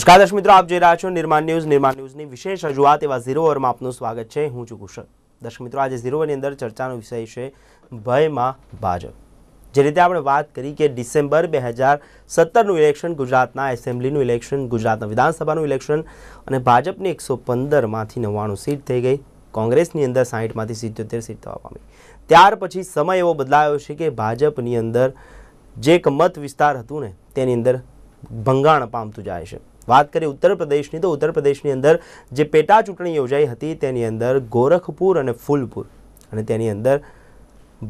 નમસ્કાર દર્શક મિત્રો આપ જોઈ રહ્યા છો નિર્માણ ન્યૂઝ નિર્માણ ન્યૂઝની વિશેષ રજૂઆત એવા ઝીરો ઓવરમાં આપનું સ્વાગત છે હું છું કુશલ દર્શક મિત્રો આજે ઝીરો અંદર ચર્ચાનો વિષય છે ભયમાં ભાજપ જે રીતે આપણે વાત કરી કે ડિસેમ્બર બે હજાર સત્તરનું ઇલેક્શન ગુજરાતના એસેમ્બલીનું ઇલેક્શન ગુજરાતના વિધાનસભાનું ઇલેક્શન અને ભાજપની એકસો પંદરમાંથી નવ્વાણું સીટ થઈ ગઈ કોંગ્રેસની અંદર સાહીઠમાંથી સિત્યોતેર સીટ થવા પામી ત્યાર પછી સમય એવો બદલાયો છે કે ભાજપની અંદર જે એક મત વિસ્તાર હતું ને તેની અંદર ભંગાણ પામતું જાય છે વાત કરીએ ઉત્તર પ્રદેશની તો ઉત્તર પ્રદેશની અંદર જે પેટા ચૂંટણી યોજાઈ હતી તેની અંદર ગોરખપુર અને ફૂલપુર અને તેની અંદર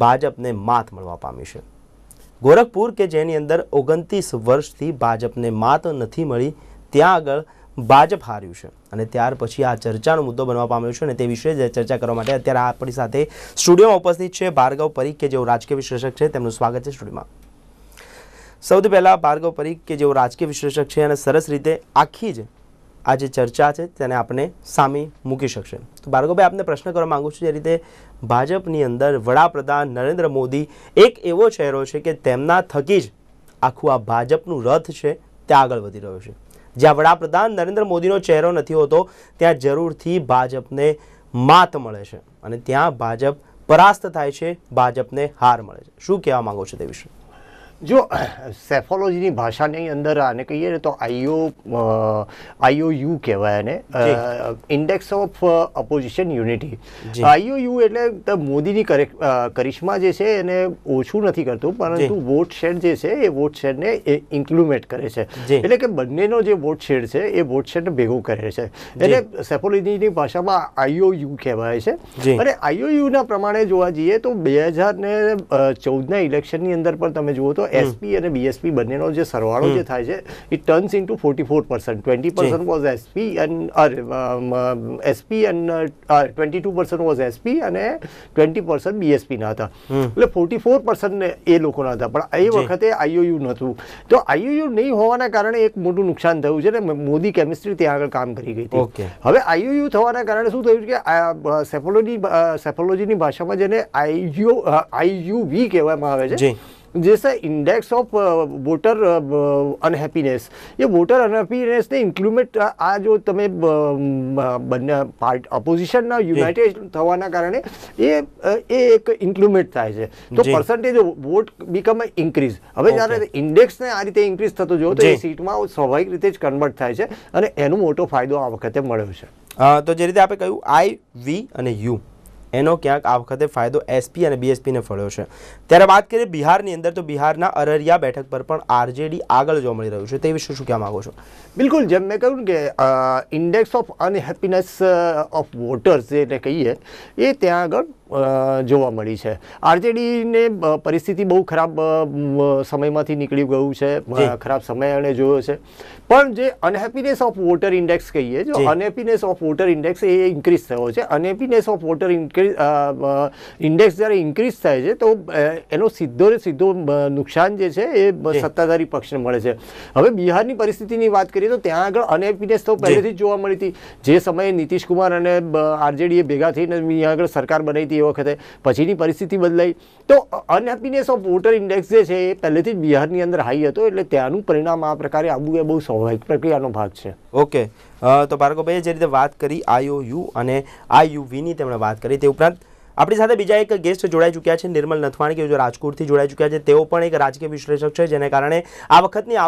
ભાજપને માત મળવા પામી છે ગોરખપુર કે જેની અંદર ઓગણત્રીસ વર્ષથી ભાજપને માત નથી મળી ત્યાં આગળ ભાજપ હાર્યું છે અને ત્યાર પછી આ ચર્ચાનો મુદ્દો બનવા પામ્યો છે અને તે વિશે ચર્ચા કરવા માટે અત્યારે આપણી સાથે સ્ટુડિયોમાં ઉપસ્થિત છે ભાર્ગવ પરીખ કે જેઓ રાજકીય વિશ્લેષક છે તેમનું સ્વાગત છે સ્ટુડિયોમાં સૌથી પહેલાં ભાર્ગવ પરીખ કે જેઓ રાજકીય વિશ્લેષક છે અને સરસ રીતે આખી જ આ જે ચર્ચા છે તેને આપણે સામે મૂકી શકશે તો ભાર્ગવભાઈ આપને પ્રશ્ન કરવા માગું છું જે રીતે ભાજપની અંદર વડાપ્રધાન નરેન્દ્ર મોદી એક એવો ચહેરો છે કે તેમના થકી જ આખું આ ભાજપનું રથ છે તે આગળ વધી રહ્યો છે જ્યાં વડાપ્રધાન નરેન્દ્ર મોદીનો ચહેરો નથી હોતો ત્યાં જરૂરથી ભાજપને માત મળે છે અને ત્યાં ભાજપ પરાસ્ત થાય છે ભાજપને હાર મળે છે શું કહેવા માગો છો તે વિશે જો સેફોલોજીની ભાષાની અંદર આને કહીએ ને તો આઈઓ આઈઓયુ કહેવાય એને index of opposition unity IOU એટલે મોદીની કરિશ્મા જે છે એને ઓછું નથી કરતું પરંતુ વોટ શેડ જે છે એ વોટ શેડને ઇન્ક્લુમેટ કરે છે એટલે કે બંનેનો જે વોટ શેડ છે એ વોટ શેડને ભેગું કરે છે એટલે સેફોલોજીની ભાષામાં આઈઓયુ કહેવાય છે અને આઈઓયુના પ્રમાણે જોવા જઈએ તો બે હજાર ને ચૌદના ઇલેક્શનની અંદર પણ તમે જુઓ તો એસપી અને બીએસપી બંનેનો જે સરવાળો જે થાય છે it turns into forty four percent twenty percent was SP and SP and twenty two percent was SP અને ટ્વેન્ટી પર્સન્ટ બીએસપીના હતા એટલે ફોર્ટી ફોર પર્સન્ટ એ લોકોના હતા પણ એ વખતે આઈઓયુ નહોતું તો આઈઓયુ નહીં હોવાના કારણે એક મોટું નુકસાન થયું છે ને મોદી કેમિસ્ટ્રી ત્યાં આગળ કામ કરી ગઈ હતી હવે આઈઓયુ થવાના કારણે શું થયું કે સેફોલોજી સેફોલોજીની ભાષામાં જેને આઈયુ આઈયુવી કહેવામાં આવે છે जैसा ઇન્ડેક્સ ઓફ વોટર અનહેપીનેસ એ વોટર અનહેપીનેસને ઇન્ક્લુમેટ આ જો તમે બંને પાર્ટ ઓપોઝિશનના યુનાઇટેડ થવાના કારણે એ એ એક ઇન્ક્લુમેટ થાય છે તો પર્સન્ટેજ વોટ બીકમ ઇન્ક્રીઝ હવે જ્યારે ઇન્ડેક્સને આ રીતે ઇન્ક્રીઝ થતો જોયો તો એ સીટમાં સ્વાભાવિક રીતે જ કન્વર્ટ થાય છે અને એનો મોટો ફાયદો આ વખતે મળ્યો છે તો જે રીતે આપણે કહ્યું આઈ વી અને યુ એનો ક્યાંક આ વખતે ફાયદો એસપી અને બીએસપીને ફળ્યો છે ત્યારે વાત કરીએ બિહારની અંદર તો બિહારના અરરિયા બેઠક પર પણ આરજેડી આગળ જોવા મળી રહ્યું છે તે વિશે શું કહેવા માગો છો બિલકુલ જેમ મેં કહ્યું કે index of unhappiness of voters જેને કહીએ એ ત્યાં આગળ જોવા મળી છે આરજેડીને પરિસ્થિતિ બહુ ખરાબ સમયમાંથી નીકળી ગયું છે ખરાબ સમય એણે જોયો છે પણ જે અનહેપીનેસ ઓફ વોટર ઇન્ડેક્સ કહીએ જો અનહેપીનેસ ઓફ વોટર ઇન્ડેક્સ એ ઇન્ક્રીઝ થયો છે unhappiness of voter index index જ્યારે ઇન્ક્રીઝ થાય છે તો એનો સીધો ને સીધો નુકસાન જે છે એ સત્તાધારી પક્ષને મળે છે હવે બિહારની પરિસ્થિતિની વાત કરીએ તો ત્યાં આગળ અનહેપીનેસ તો પહેલેથી જ જોવા મળી હતી જે સમયે નીતિશકુમાર અને આરજેડીએ ભેગા થઈને ત્યાં આગળ સરકાર બનાવી હતી એ વખતે પછીની પરિસ્થિતિ બદલાઈ તો અનહેપીનેસ ઓફ વોટર ઇન્ડેક્સ જે છે એ પહેલેથી જ બિહારની અંદર હાઈ હતો એટલે ત્યાંનું પરિણામ આ પ્રકારે આવવું એ બહુ સ્વાભાવિક પ્રક્રિયાનો ભાગ છે ઓકે તો ભાર્ગવભાઈએ જે રીતે વાત કરી યુ અને આઈયુવીની તેમણે વાત કરી તે ઉપરાંત આપણી સાથે બીજા એક ગેસ્ટ જોડાઈ ચૂક્યા છે નિર્મલ નથવાણી કે જો રાજકોટથી જોડાઈ ચૂક્યા છે તેઓ પણ એક રાજકીય વિશ્લેષક છે જેને કારણે આ વખતની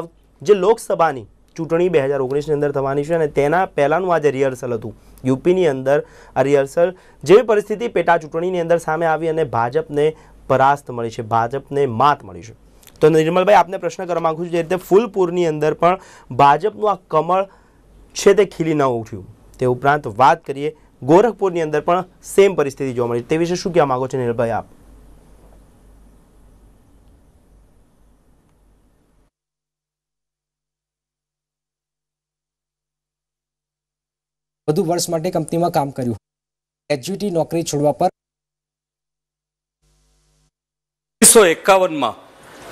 જે લોકસભાની ચૂંટણી બે હજાર ઓગણીસની અંદર થવાની છે અને તેના પહેલાંનું આજે રિહર્સલ હતું યુપીની અંદર આ રિહર્સલ જેવી પરિસ્થિતિ પેટા ચૂંટણીની અંદર સામે આવી અને ભાજપને પરાસ્ત મળી છે ભાજપને માત મળી છે તો નિર્મલભાઈ આપને પ્રશ્ન કરવા માગું છું જે રીતે ફૂલપુરની અંદર પણ ભાજપનું આ કમળ છે તે ખીલી ન ઉઠ્યું તે ઉપરાંત વાત કરીએ ગોરખપુરની અંદર પણ સેમ પરિસ્થિતિ જોવા મળી તે વિશે શું કહેવા માગો છો નિર્ભય આપ વધુ વર્ષ માટે કંપનીમાં કામ કર્યું એજ્યુટી નોકરી છોડવા પર ઓગણીસો એકાવનમાં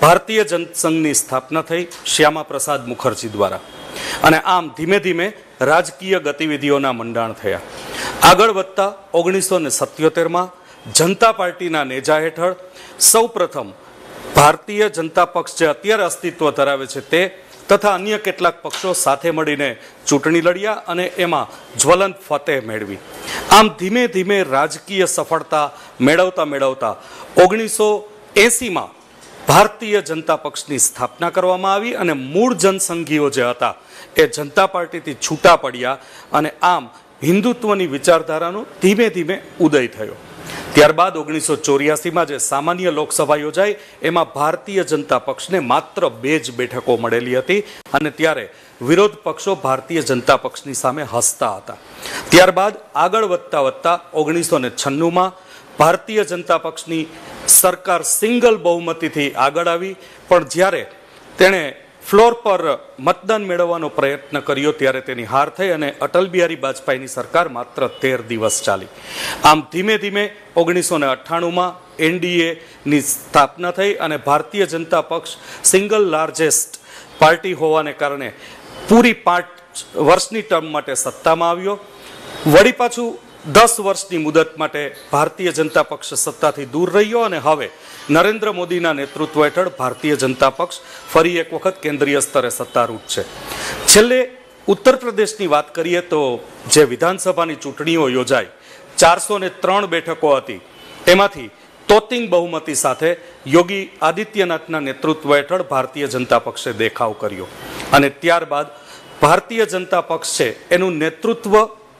ભારતીય જનસંઘની સ્થાપના થઈ શ્યામા પ્રસાદ મુખર્જી દ્વારા અને આમ ધીમે ધીમે રાજકીય ગતિવિધિઓના મંડાણ થયા આગળ વધતા ઓગણીસો ને સત્યોતેરમાં જનતા પાર્ટીના નેજા હેઠળ સૌપ્રથમ ભારતીય જનતા પક્ષ જે અત્યારે અસ્તિત્વ ધરાવે છે તે તથા અન્ય કેટલાક પક્ષો સાથે મળીને ચૂંટણી લડ્યા અને એમાં જ્વલંત ફતેહ મેળવી આમ ધીમે ધીમે રાજકીય સફળતા મેળવતા મેળવતા ઓગણીસો એંસીમાં ભારતીય જનતા પક્ષની સ્થાપના કરવામાં આવી અને મૂળ જનસંઘીઓ જે હતા એ જનતા પાર્ટીથી છૂટા પડ્યા અને આમ હિન્દુત્વની વિચારધારાનો ધીમે ધીમે ઉદય થયો ત્યારબાદ ઓગણીસો ચોર્યાસીમાં જે સામાન્ય લોકસભા યોજાઈ એમાં ભારતીય જનતા પક્ષને માત્ર બે જ બેઠકો મળેલી હતી અને ત્યારે વિરોધ પક્ષો ભારતીય જનતા પક્ષની સામે હસતા હતા ત્યારબાદ આગળ વધતા વધતા ઓગણીસો ને છન્નુંમાં ભારતીય જનતા પક્ષની સરકાર સિંગલ બહુમતીથી આગળ આવી પણ જ્યારે તેણે ફ્લોર પર મતદાન મેળવવાનો પ્રયત્ન કર્યો ત્યારે તેની હાર થઈ અને અટલ બિહારી વાજપેયીની સરકાર માત્ર તેર દિવસ ચાલી આમ ધીમે ધીમે ઓગણીસો ને અઠ્ઠાણુંમાં એનડીએની સ્થાપના થઈ અને ભારતીય જનતા પક્ષ સિંગલ લાર્જેસ્ટ પાર્ટી હોવાને કારણે પૂરી પાંચ વર્ષની ટર્મ માટે સત્તામાં આવ્યો વળી પાછું દસ વર્ષની મુદત માટે ભારતીય જનતા પક્ષ સત્તાથી દૂર રહ્યો અને હવે નરેન્દ્ર મોદીના નેતૃત્વ હેઠળ ભારતીય જનતા પક્ષ ફરી એક વખત કેન્દ્રીય સ્તરે સત્તારૂઢ છે છેલ્લે ઉત્તર પ્રદેશની વાત કરીએ તો જે વિધાનસભાની ચૂંટણીઓ યોજાઈ ચારસો ને ત્રણ બેઠકો હતી તેમાંથી તોતિંગ બહુમતી સાથે યોગી આદિત્યનાથના નેતૃત્વ હેઠળ ભારતીય જનતા પક્ષે દેખાવ કર્યો અને ત્યારબાદ ભારતીય જનતા પક્ષ છે એનું નેતૃત્વ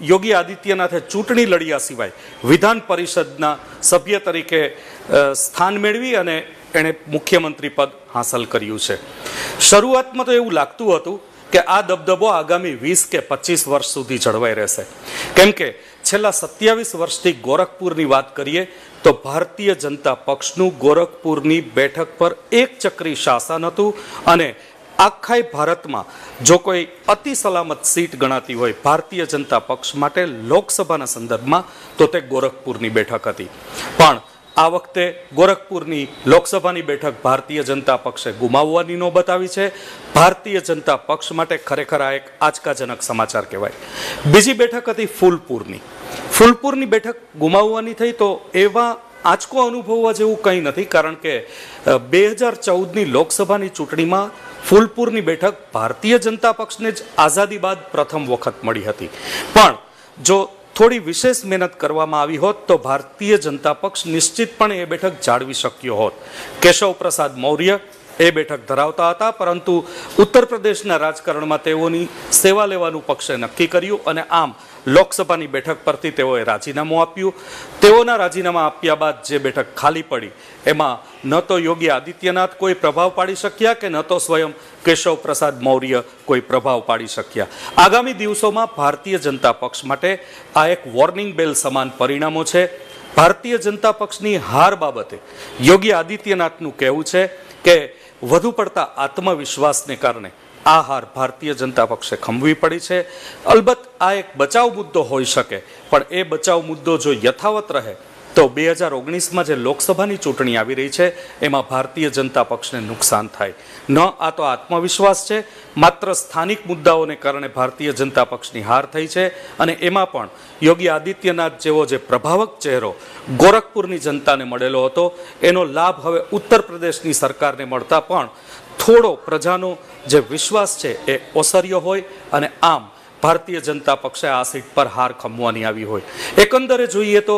યોગી આદિત્યનાથે ચૂંટણી લડ્યા સિવાય વિધાન પરિષદના સભ્ય તરીકે સ્થાન મેળવી અને એણે મુખ્યમંત્રી પદ હાંસલ કર્યું છે શરૂઆતમાં તો એવું લાગતું હતું કે આ દબદબો આગામી વીસ કે પચીસ વર્ષ સુધી જળવાઈ રહેશે કેમ કે છેલ્લા સત્યાવીસ વર્ષથી ગોરખપુરની વાત કરીએ તો ભારતીય જનતા પક્ષનું ગોરખપુરની બેઠક પર એક ચક્રી શાસન હતું અને આખાય ભારતમાં જો કોઈ અતિ સલામત સીટ ગણાતી હોય ભારતીય જનતા પક્ષ માટે લોકસભાના સંદર્ભમાં તો તે ગોરખપુરની બેઠક હતી પણ આ વખતે ગોરખપુરની લોકસભાની બેઠક ભારતીય જનતા પક્ષે ગુમાવવાની નોબત આવી છે ભારતીય જનતા પક્ષ માટે ખરેખર આ એક આંચકાજનક સમાચાર કહેવાય બીજી બેઠક હતી ફૂલપુરની ફૂલપુરની બેઠક ગુમાવવાની થઈ તો એવા આંચકો અનુભવવા જેવું કંઈ નથી કારણ કે બે હજાર ચૌદની લોકસભાની ચૂંટણીમાં ફૂલપુરની બેઠક ભારતીય જનતા પક્ષને જ આઝાદી બાદ પ્રથમ વખત મળી હતી પણ જો થોડી વિશેષ મહેનત કરવામાં આવી હોત તો ભારતીય જનતા પક્ષ નિશ્ચિતપણે એ બેઠક જાળવી શક્યો હોત કેશવ પ્રસાદ મૌર્ય એ બેઠક ધરાવતા હતા પરંતુ ઉત્તર પ્રદેશના રાજકારણમાં તેઓની સેવા લેવાનું પક્ષે નક્કી કર્યું અને આમ લોકસભાની બેઠક પરથી તેઓએ રાજીનામું આપ્યું તેઓના રાજીનામા આપ્યા બાદ જે બેઠક ખાલી પડી એમાં ન તો યોગી આદિત્યનાથ કોઈ પ્રભાવ પાડી શક્યા કે ન તો સ્વયં કેશવ પ્રસાદ મૌર્ય કોઈ પ્રભાવ પાડી શક્યા આગામી દિવસોમાં ભારતીય જનતા પક્ષ માટે આ એક વોર્નિંગ બેલ સમાન પરિણામો છે ભારતીય જનતા પક્ષની હાર બાબતે યોગી આદિત્યનાથનું કહેવું છે કે વધુ પડતા આત્મવિશ્વાસને કારણે આ હાર ભારતીય જનતા પક્ષે ખંભવી પડી છે અલબત્ત આ એક બચાવ મુદ્દો હોઈ શકે પણ એ બચાવ મુદ્દો જો યથાવત રહે તો બે હજાર ઓગણીસમાં જે લોકસભાની ચૂંટણી આવી રહી છે એમાં ભારતીય જનતા પક્ષને નુકસાન થાય ન આ તો આત્મવિશ્વાસ છે માત્ર સ્થાનિક મુદ્દાઓને કારણે ભારતીય જનતા પક્ષની હાર થઈ છે અને એમાં પણ યોગી આદિત્યનાથ જેવો જે પ્રભાવક ચહેરો ગોરખપુરની જનતાને મળેલો હતો એનો લાભ હવે ઉત્તર પ્રદેશની સરકારને મળતા પણ થોડો પ્રજાનો જે વિશ્વાસ છે એ ઓસર્યો હોય અને આમ ભારતીય જનતા પક્ષે આ સીટ પર હાર ખમવાની આવી હોય એકંદરે જોઈએ તો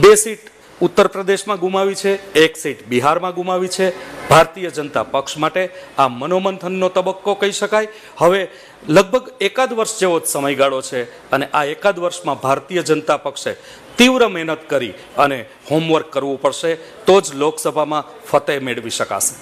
બે સીટ ઉત્તર પ્રદેશમાં ગુમાવી છે એક સીટ બિહારમાં ગુમાવી છે ભારતીય જનતા પક્ષ માટે આ મનોમંથનનો તબક્કો કહી શકાય હવે લગભગ એકાદ વર્ષ જેવો જ સમયગાળો છે અને આ એકાદ વર્ષમાં ભારતીય જનતા પક્ષે તીવ્ર મહેનત કરી અને હોમવર્ક કરવું પડશે તો જ લોકસભામાં ફતેહ મેળવી શકાશે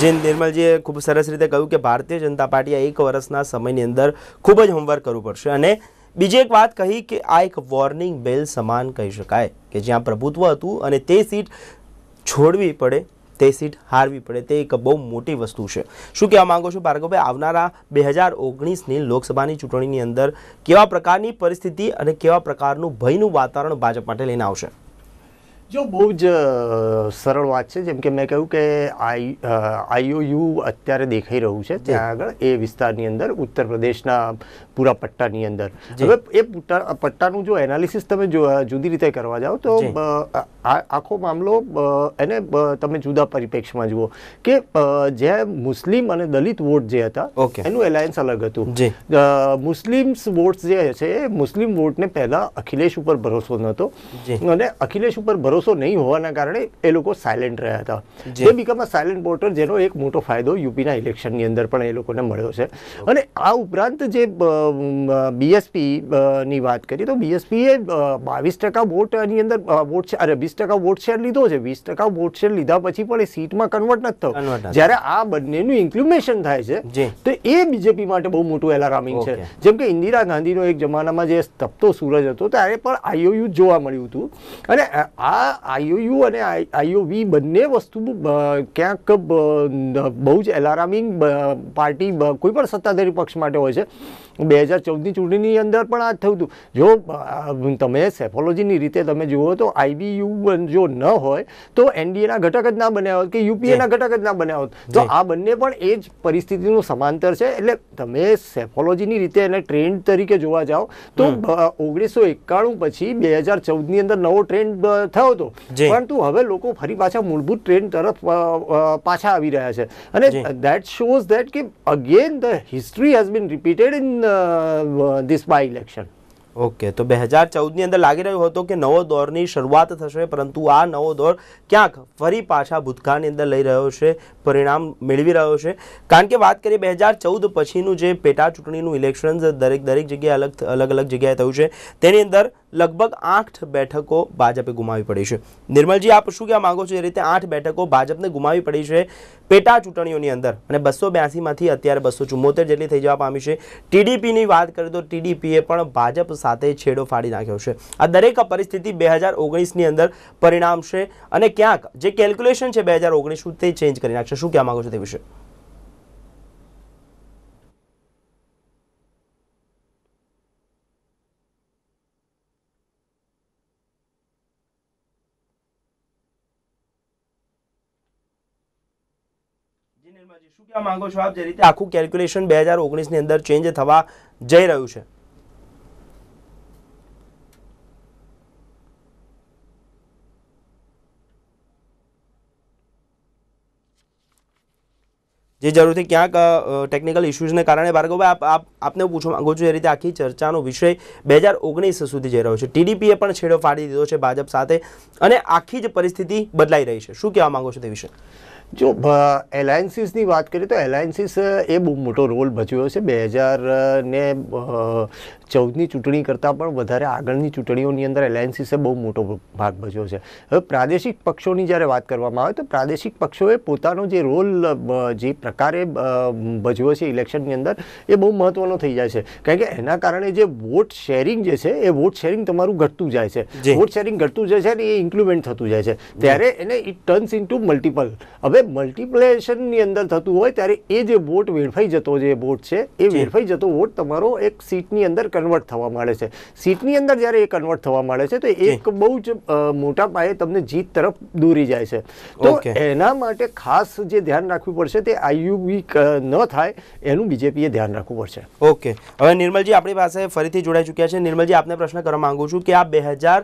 જે નિર્મલજીએ ખૂબ સરસ રીતે કહ્યું કે ભારતીય જનતા પાર્ટીએ એક વર્ષના સમયની અંદર ખૂબ જ હોમવર્ક કરવું પડશે અને બીજી એક વાત કહી કે આ એક વોર્નિંગ બેલ સમાન કહી શકાય કે જ્યાં પ્રભુત્વ હતું અને તે સીટ છોડવી પડે તે સીટ હારવી પડે તે એક બહુ મોટી વસ્તુ છે શું કહેવા માંગો છો ભાર્ગવભાઈ આવનારા બે હજાર ઓગણીસની લોકસભાની ચૂંટણીની અંદર કેવા પ્રકારની પરિસ્થિતિ અને કેવા પ્રકારનું ભયનું વાતાવરણ ભાજપ માટે લઈને આવશે જો બહુ જ સરળ વાત છે જેમ કે મેં કહ્યું કે આઈ આઈઓયુ અત્યારે દેખાઈ રહ્યું છે ત્યાં આગળ એ વિસ્તારની અંદર ઉત્તર પ્રદેશના પૂરા પટ્ટાની અંદર હવે એ પટ્ટાનું જો એનાલિસિસ તમે જુદી રીતે કરવા જાઓ તો આખો મામલો એને તમે જુદા પરિપ્રેક્ષમાં જુઓ કે જે મુસ્લિમ અને દલિત વોટ જે હતા એનું એલાયન્સ અલગ હતું મુસ્લિમ્સ વોટ્સ જે છે એ મુસ્લિમ વોટને પહેલાં અખિલેશ ઉપર ભરોસો નહોતો અને અખિલેશ ઉપર ભરોસો નહીં હોવાના કારણે એ લોકો સાયલેન્ટ રહ્યા હતા જે બીકમ અ સાયલેન્ટ વોટર જેનો એક મોટો ફાયદો યુપીના ઇલેક્શનની અંદર પણ એ લોકોને મળ્યો છે અને આ ઉપરાંત જે બીએસપીની વાત કરીએ તો બીએસપીએ બાવીસ ટકા વોટની અંદર વોટ અરે વીસ ટકા વોટ શેર લીધો છે વીસ ટકા વોટ શેર લીધા પછી પણ એ સીટમાં કન્વર્ટ નથી થયો જ્યારે આ બંનેનું ઇન્ક્લુમેશન થાય છે તો એ બીજેપી માટે બહુ મોટું એલારામિંગ છે જેમ કે ઇન્દિરા ગાંધીનો એક જમાનામાં જે તપતો સૂરજ હતો ત્યારે પણ આઈઓયુ જોવા મળ્યું હતું અને આ આઈઓયુ અને આઈઓવી બંને વસ્તુ ક્યાંક બહુ જ એલારામિંગ પાર્ટી કોઈ પણ સત્તાધારી પક્ષ માટે હોય છે બે બે હજાર ચૌદની ચૂંટણીની અંદર પણ આ જ થયું હતું જો તમે સેફોલોજીની રીતે તમે જુઓ તો આઈબીયુ જો ન હોય તો એનડીએના ઘટક જ ના બન્યા હોત કે યુપીએના ઘટક જ ના બન્યા હોત તો આ બંને પણ એ જ પરિસ્થિતિનું સમાંતર છે એટલે તમે સેફોલોજીની રીતે એને ટ્રેન્ડ તરીકે જોવા જાઓ તો ઓગણીસો એકાણું પછી બે હજાર ચૌદની અંદર નવો ટ્રેન્ડ થયો હતો પરંતુ હવે લોકો ફરી પાછા મૂળભૂત ટ્રેન તરફ પાછા આવી રહ્યા છે અને દેટ શોઝ દેટ કે again the history has been repeated in uh, this by election. Okay તો બે હજાર ચૌદની અંદર લાગી રહ્યો હતો કે નવો દોરની શરૂઆત થશે પરંતુ આ નવો દોર ક્યાંક ફરી પાછા ભૂતકાળની અંદર લઈ રહ્યો છે પરિણામ મેળવી રહ્યો છે કારણ કે વાત કરીએ બે હજાર ચૌદ પછીનું જે પેટા ચૂંટણીનું ઇલેક્શન દરેક દરેક જગ્યાએ અલગ અલગ અલગ જગ્યાએ થયું છે તેની અંદર લગભગ આઠ બેઠકો ભાજપે ગુમાવી પડી છે નિર્મલજી આપ શું કહેવા માગો છો એ રીતે આઠ બેઠકો ભાજપને ગુમાવી પડી છે પેટા ચૂંટણીઓની અંદર અને બસો બ્યાસીમાંથી અત્યારે બસો ચુમ્મોતેર જેટલી થઈ જવા પામી છે ટીડીપીની વાત કરીએ તો ટીડીપીએ પણ ભાજપ સાથે છેડો ફાડી નાખ્યો છે આ દરેક પરિસ્થિતિ બે હજાર ઓગણીસની અંદર પરિણામશે અને ક્યાંક જે કેલ્ક્યુલેશન છે બે હજાર તે ચેન્જ કરી નાખશે શું કહેવા માગો છો તે વિશે માંગો છો આપ જે રીતે આખું કેલ્ક્યુલેશન બે હજાર ઓગણીસની અંદર ચેન્જ થવા જઈ રહ્યું છે જે જરૂરથી ક્યાંક ટેકનિકલ ઇસ્યુઝને કારણે ભાર્ગવભાઈ આપ આપને પૂછવા માંગુ છું એ રીતે આખી ચર્ચાનો વિષય બે હજાર ઓગણીસ સુધી જઈ રહ્યો છે ટીડીપીએ પણ છેડો ફાડી દીધો છે ભાજપ સાથે અને આખી જ પરિસ્થિતિ બદલાઈ રહી છે શું કહેવા માંગો છો તે વિષય જો એલાયન્સીસની વાત કરીએ તો એલાયન્સીસ એ બહુ મોટો રોલ ભજવ્યો છે બે હજાર ને ચૌદની ચૂંટણી કરતાં પણ વધારે આગળની ચૂંટણીઓની અંદર એલાયન્સીસે બહુ મોટો ભાગ ભજવ્યો છે હવે પ્રાદેશિક પક્ષોની જ્યારે વાત કરવામાં આવે તો પ્રાદેશિક પક્ષોએ પોતાનો જે રોલ જે પ્રકારે ભજવ્યો છે ઇલેક્શનની અંદર એ બહુ મહત્ત્વનો થઈ જાય છે કારણ કે એના કારણે જે વોટ શેરિંગ જે છે એ વોટ શેરિંગ તમારું ઘટતું જાય છે વોટ શેરિંગ ઘટતું જાય છે અને એ ઇન્ક્લુમેન્ટ થતું જાય છે ત્યારે એને ઇટ ટર્ન્સ ઇન્ટુ મલ્ટિપલ હવે જ્યારે મલ્ટિપ્લેશનની અંદર થતું હોય ત્યારે એ જે વોટ વેડફાઈ જતો જે વોટ છે એ વેડફાઈ જતો વોટ તમારો એક સીટની અંદર કન્વર્ટ થવા માંડે છે સીટની અંદર જ્યારે એ કન્વર્ટ થવા માંડે છે તો એક બહુ જ મોટા પાયે તમને જીત તરફ દોરી જાય છે તો એના માટે ખાસ જે ધ્યાન રાખવું પડશે તે આઈયુબી ન થાય એનું બીજેપીએ ધ્યાન રાખવું પડશે ઓકે હવે નિર્મલજી આપણી પાસે ફરીથી જોડાઈ ચૂક્યા છે નિર્મલજી આપને પ્રશ્ન કરવા માંગુ છું કે આ બે હજાર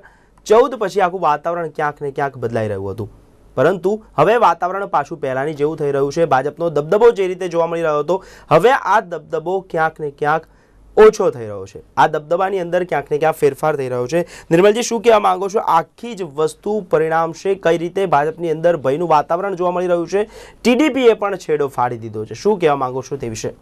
ચૌદ પછી આખું વાતાવરણ ક્યાંક ને ક્યાંક બદલાઈ રહ્યું હતું પરંતુ હવે વાતાવરણ પાછું પહેલાંની જેવું થઈ રહ્યું છે ભાજપનો દબદબો જે રીતે જોવા મળી રહ્યો હતો હવે આ દબદબો ક્યાંક ને ક્યાંક ઓછો થઈ રહ્યો છે આ દબદબાની અંદર ક્યાંક ને ક્યાંક ફેરફાર થઈ રહ્યો છે નિર્મલજી શું કહેવા માંગો છો આખી જ વસ્તુ પરિણામશે કઈ રીતે ભાજપની અંદર ભયનું વાતાવરણ જોવા મળી રહ્યું છે ટીડીપીએ પણ છેડો ફાડી દીધો છે શું કહેવા માંગો છો તે વિશે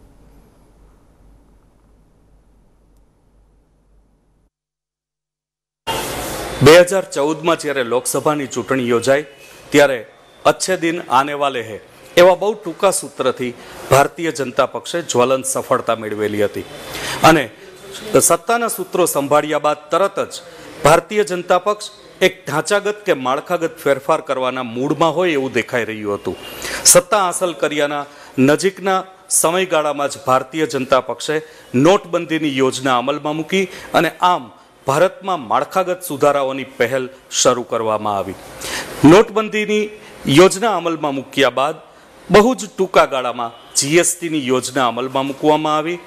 બે હજાર ચૌદમાં જ્યારે લોકસભાની ચૂંટણી યોજાઈ ત્યારે અચ્છે દિન આને વાલે હે એવા બહુ ટૂંકા સૂત્રથી ભારતીય જનતા પક્ષે જ્વલંત સફળતા મેળવેલી હતી અને સત્તાના સૂત્રો સંભાળ્યા બાદ તરત જ ભારતીય જનતા પક્ષ એક ઢાંચાગત કે માળખાગત ફેરફાર કરવાના મૂડમાં હોય એવું દેખાઈ રહ્યું હતું સત્તા હાંસલ કર્યાના નજીકના સમયગાળામાં જ ભારતીય જનતા પક્ષે નોટબંધીની યોજના અમલમાં મૂકી અને આમ ભારતમાં માળખાગત સુધારાઓની પહેલ શરૂ કરવામાં આવી નોટબંધીની યોજના અમલમાં મૂક્યા બાદ બહુ જ ટૂંકા ગાળામાં જીએસટીની યોજના અમલમાં મૂકવામાં આવી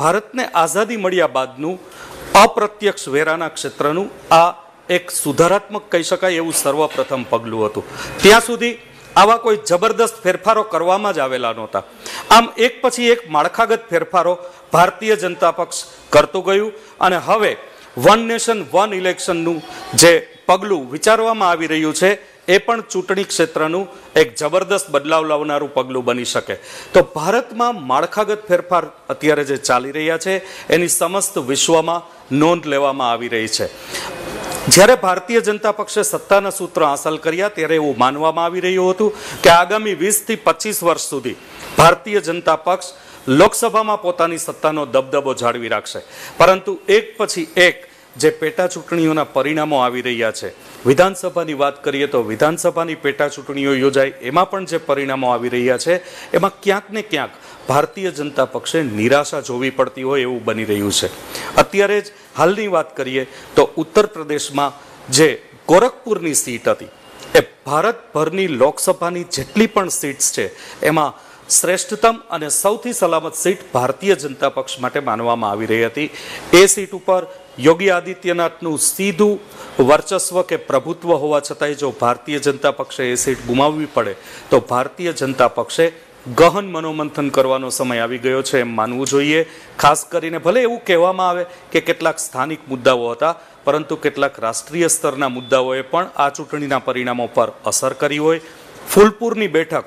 ભારતને આઝાદી મળ્યા બાદનું અપ્રત્યક્ષ વેરાના ક્ષેત્રનું આ એક સુધારાત્મક કહી શકાય એવું સર્વપ્રથમ પગલું હતું ત્યાં સુધી આવા કોઈ જબરદસ્ત ફેરફારો કરવામાં જ આવેલા નહોતા આમ એક પછી એક માળખાગત ફેરફારો ભારતીય જનતા પક્ષ કરતું ગયું અને હવે વન નેશન વન ઇલેક્શનનું જે પગલું વિચારવામાં આવી રહ્યું છે એ પણ ચૂંટણી ક્ષેત્રનું એક જબરદસ્ત બદલાવ લાવનારું પગલું બની શકે તો ભારતમાં માળખાગત ફેરફાર અત્યારે જે ચાલી રહ્યા છે એની સમસ્ત વિશ્વમાં નોંધ લેવામાં આવી રહી છે જ્યારે ભારતીય જનતા પક્ષે સત્તાના સૂત્ર હાંસલ કર્યા ત્યારે એવું માનવામાં આવી રહ્યું હતું કે આગામી વીસથી પચીસ વર્ષ સુધી ભારતીય જનતા પક્ષ લોકસભામાં પોતાની સત્તાનો દબદબો જાળવી રાખશે પરંતુ એક પછી એક જે પેટા ચૂંટણીઓના પરિણામો આવી રહ્યા છે વિધાનસભાની વાત કરીએ તો વિધાનસભાની પેટા ચૂંટણીઓ યોજાય એમાં પણ જે પરિણામો આવી રહ્યા છે એમાં ક્યાંક ને ક્યાંક ભારતીય જનતા પક્ષે નિરાશા જોવી પડતી હોય એવું બની રહ્યું છે અત્યારે જ હાલની વાત કરીએ તો ઉત્તર પ્રદેશમાં જે ગોરખપુરની સીટ હતી એ ભારતભરની લોકસભાની જેટલી પણ સીટ્સ છે એમાં શ્રેષ્ઠતમ અને સૌથી સલામત સીટ ભારતીય જનતા પક્ષ માટે માનવામાં આવી રહી હતી એ સીટ ઉપર યોગી આદિત્યનાથનું સીધું વર્ચસ્વ કે પ્રભુત્વ હોવા છતાંય જો ભારતીય જનતા પક્ષે એ સીટ ગુમાવવી પડે તો ભારતીય જનતા પક્ષે ગહન મનોમંથન કરવાનો સમય આવી ગયો છે એમ માનવું જોઈએ ખાસ કરીને ભલે એવું કહેવામાં આવે કે કેટલાક સ્થાનિક મુદ્દાઓ હતા પરંતુ કેટલાક રાષ્ટ્રીય સ્તરના મુદ્દાઓએ પણ આ ચૂંટણીના પરિણામો પર અસર કરી હોય ફૂલપુરની બેઠક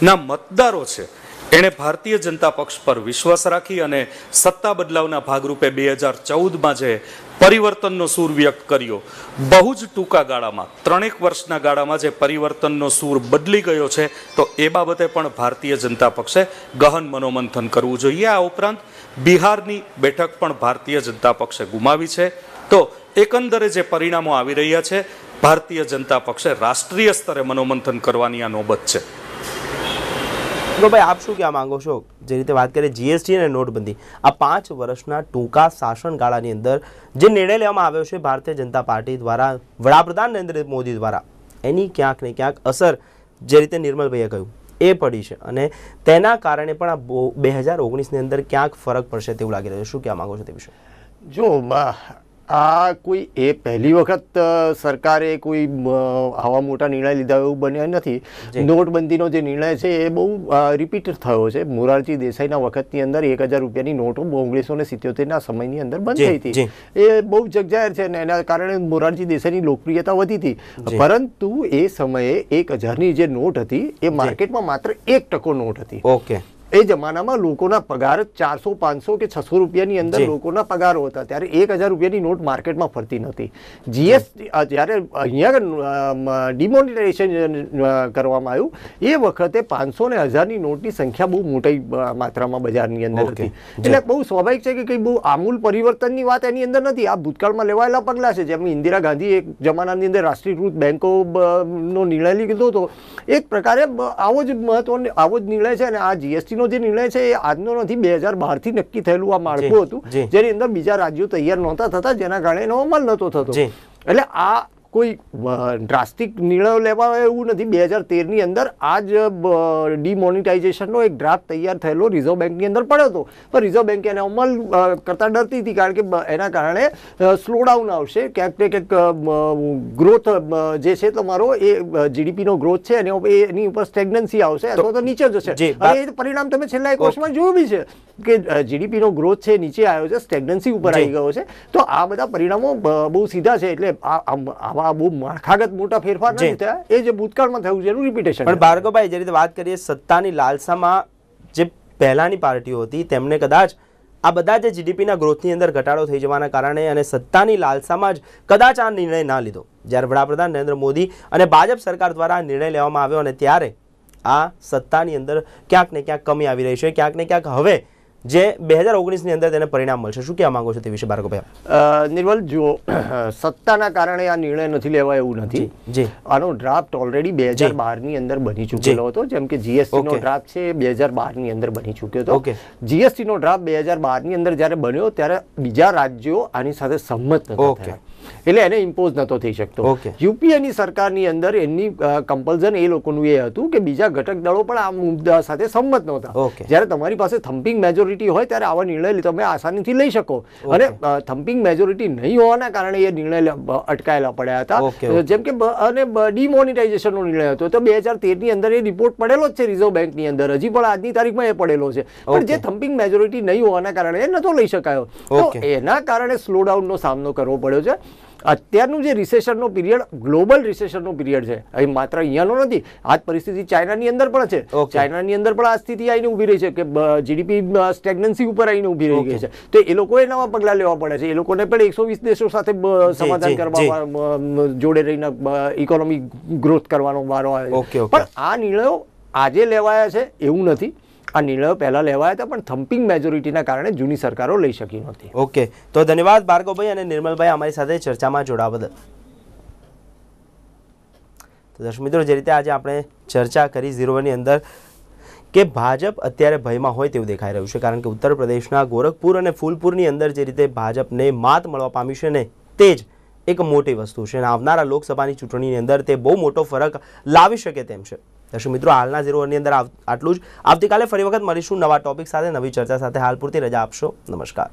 ના મતદારો છે એણે ભારતીય જનતા પક્ષ પર વિશ્વાસ રાખી અને સત્તા બદલાવના ભાગરૂપે બે હજાર ચૌદમાં જે પરિવર્તનનો સૂર વ્યક્ત કર્યો બહુ જ ટૂંકા ગાળામાં ત્રણેક વર્ષના ગાળામાં જે પરિવર્તનનો સૂર બદલી ગયો છે તો એ બાબતે પણ ભારતીય જનતા પક્ષે ગહન મનોમંથન કરવું જોઈએ આ ઉપરાંત બિહારની બેઠક પણ ભારતીય જનતા પક્ષે ગુમાવી છે તો એકંદરે જે પરિણામો આવી રહ્યા છે ભારતીય જનતા પક્ષે રાષ્ટ્રીય સ્તરે મનોમંથન કરવાની આ નોબત છે તો ભાઈ આપ શું ક્યાં માગો છો જે રીતે વાત કરીએ જીએસટી અને નોટબંધી આ પાંચ વર્ષના ટૂંકા શાસનગાળાની અંદર જે નિર્ણય લેવામાં આવ્યો છે ભારતીય જનતા પાર્ટી દ્વારા વડાપ્રધાન નરેન્દ્ર મોદી દ્વારા એની ક્યાંક ને ક્યાંક અસર જે રીતે નિર્મલભાઈએ કહ્યું એ પડી છે અને તેના કારણે પણ આ બે હજાર ઓગણીસની અંદર ક્યાંક ફરક પડશે તેવું લાગી રહ્યું શું ક્યાં માગો છો તે વિશે જો આ કોઈ એ પહેલી વખત સરકારે કોઈ આવા મોટા નિર્ણય લીધા એવું બન્યા નથી નોટબંધીનો જે નિર્ણય છે એ બહુ રિપીટ થયો છે મોરારજી દેસાઈના વખતની અંદર એક હજાર રૂપિયાની નોટો ઓગણીસો ને સિત્યોતેરના સમયની અંદર બંધ થઈ હતી એ બહુ જગજાહેર છે અને એના કારણે મોરારજી દેસાઈની લોકપ્રિયતા વધી હતી પરંતુ એ સમયે એક હજારની જે નોટ હતી એ માર્કેટમાં માત્ર એક ટકો નોટ હતી ઓકે એ જમાનામાં લોકોના પગાર ચારસો પાંચસો કે છસો રૂપિયાની અંદર લોકોના પગારો હતા ત્યારે એક હજાર રૂપિયાની નોટ માર્કેટમાં ફરતી નથી જીએસટી જ્યારે અહીંયા ડિમોનિટાઇઝેશન કરવામાં આવ્યું એ વખતે પાંચસો ને હજારની નોટની સંખ્યા બહુ મોટી માત્રામાં બજારની અંદર હતી એટલે બહુ સ્વાભાવિક છે કે કંઈ બહુ આમૂલ પરિવર્તનની વાત એની અંદર નથી આ ભૂતકાળમાં લેવાયેલા પગલાં છે જેમ ઇન્દિરા ગાંધી એક જમાનાની અંદર રાષ્ટ્રીયકૃત બેન્કો નો નિર્ણય લીધો હતો એક પ્રકારે આવો જ મહત્વનો આવો જ નિર્ણય છે અને આ જીએસટીનો આજનો જે નિર્ણય છે એ આજનો નથી બે હજાર બાર થી નક્કી થયેલું આ માળખું હતું જેની અંદર બીજા રાજ્યો તૈયાર નહોતા થતા જેના કારણે એનો અમલ નહોતો થતો એટલે આ કોઈ ડ્રાસ્ટિક નિર્ણયો લેવા એવું નથી બે હજાર તેરની અંદર આ જ ડિમોનિટાઇઝેશનનો એક ડ્રાફ્ટ તૈયાર થયેલો રિઝર્વ બેંકની અંદર પડ્યો હતો પણ રિઝર્વ બેંક એને અમલ કરતાં ડરતી હતી કારણ કે એના કારણે સ્લોડાઉન આવશે ક્યાંક ને ક્યાંક ગ્રોથ જે છે તમારો એ જીડીપીનો ગ્રોથ છે અને એની ઉપર સ્ટેગ્નન્સી આવશે અથવા તો નીચે જશે એ પરિણામ તમે છેલ્લા એક વર્ષમાં જોયું બી છે કે જીડીપીનો ગ્રોથ છે નીચે આવ્યો છે સ્ટેગ્નન્સી ઉપર આવી ગયો છે તો આ બધા પરિણામો બહુ સીધા છે એટલે આવા આ બહુ માળખાગત મોટા ફેરફાર નથી એ જે ભૂતકાળમાં થયું છે એનું રિપીટેશન જે રીતે વાત કરીએ સત્તાની લાલસામાં જે પહેલાંની પાર્ટીઓ હતી તેમને કદાચ આ બધા જે જીડીપીના ગ્રોથની અંદર ઘટાડો થઈ જવાના કારણે અને સત્તાની લાલસામાં જ કદાચ આ નિર્ણય ના લીધો જ્યારે વડાપ્રધાન નરેન્દ્ર મોદી અને ભાજપ સરકાર દ્વારા આ નિર્ણય લેવામાં આવ્યો અને ત્યારે આ સત્તાની અંદર ક્યાંક ને ક્યાંક કમી આવી રહી છે ક્યાંક ને ક્યાંક હવે જે બે હજાર ઓગણીસની અંદર તેને પરિણામ મળશે શું કહેવા માંગો છો તે વિશે બાળકોભાઈ નિર્મલ જો સત્તાના કારણે આ નિર્ણય નથી લેવાય એવું નથી જે આનો ડ્રાફ્ટ ઓલરેડી બે હજાર બારની અંદર બની ચૂકેલો હતો જેમ કે જીએસટીનો ડ્રાફ્ટ છે બે હજાર બારની અંદર બની ચૂક્યો હતો જીએસટીનો ડ્રાફ્ટ બે હજાર બારની અંદર જ્યારે બન્યો ત્યારે બીજા રાજ્યો આની સાથે સંમત નહોતા એટલે એને ઇમ્પોઝ નહોતો થઈ શકતો યુપીએની સરકારની અંદર એમની કમ્પલઝન એ લોકોનું એ હતું કે બીજા ઘટક દળો પણ આ મુદ્દા સાથે સંમત નહોતા જ્યારે તમારી પાસે થમ્પિંગ મેજોરિટી હોય ત્યારે આવા નિર્ણય તમે આસાનીથી લઈ શકો અને થમ્પિંગ મેજોરિટી નહીં હોવાના કારણે એ નિર્ણય અટકાયેલા પડ્યા હતા જેમ કે અને ડિમોનિટાઇઝેશનનો નિર્ણય હતો તો બે હજાર તેરની અંદર એ રિપોર્ટ પડેલો જ છે રિઝર્વ બેંકની અંદર હજી પણ આજની તારીખમાં એ પડેલો છે પણ જે થમ્પિંગ મેજોરિટી નહીં હોવાના કારણે એ નહોતો લઈ શકાયો તો એના કારણે સ્લો ડાઉનનો સામનો કરવો પડ્યો છે અત્યારનું જે રિસેશનનો પિરિયડ ગ્લોબલ રિસેશનનો પિરિયડ છે એ માત્ર અહીંયાનો નથી આ પરિસ્થિતિ ચાઇનાની અંદર પણ છે ચાઇનાની અંદર પણ આ સ્થિતિ આવીને ઊભી રહી છે કે જીડીપી સ્ટેગ્નન્સી ઉપર આવીને ઊભી રહી ગઈ છે તો એ લોકોએ નવા પગલાં લેવા પડે છે એ લોકોને પણ એકસો વીસ દેશો સાથે સમાધાન કરવા જોડે રહીને ઇકોનોમી ગ્રોથ કરવાનો વારો આવે પણ આ નિર્ણયો આજે લેવાયા છે એવું નથી આ નિર્ણયો પહેલાં લેવાયા હતા પણ થમ્પિંગ મેજોરિટીના કારણે જૂની સરકારો લઈ શકી નહોતી ઓકે તો ધન્યવાદ ભાર્ગવભાઈ અને નિર્મલભાઈ અમારી સાથે ચર્ચામાં જોડાવા બદલ તો દર્શક મિત્રો જે રીતે આજે આપણે ચર્ચા કરી ઝીરોની અંદર કે ભાજપ અત્યારે ભયમાં હોય તેવું દેખાઈ રહ્યું છે કારણ કે ઉત્તર પ્રદેશના ગોરખપુર અને ફૂલપુરની અંદર જે રીતે ભાજપને માત મળવા પામ્યું છે ને તે જ એક મોટી વસ્તુ છે અને આવનારા લોકસભાની ચૂંટણીની અંદર તે બહુ મોટો ફરક લાવી શકે તેમ છે દર્શક મિત્રો હાલના ઝીરોની અંદર આટલું જ આવતીકાલે ફરી વખત મળીશું નવા ટોપિક સાથે નવી ચર્ચા સાથે હાલ પૂરતી રજા આપશો નમસ્કાર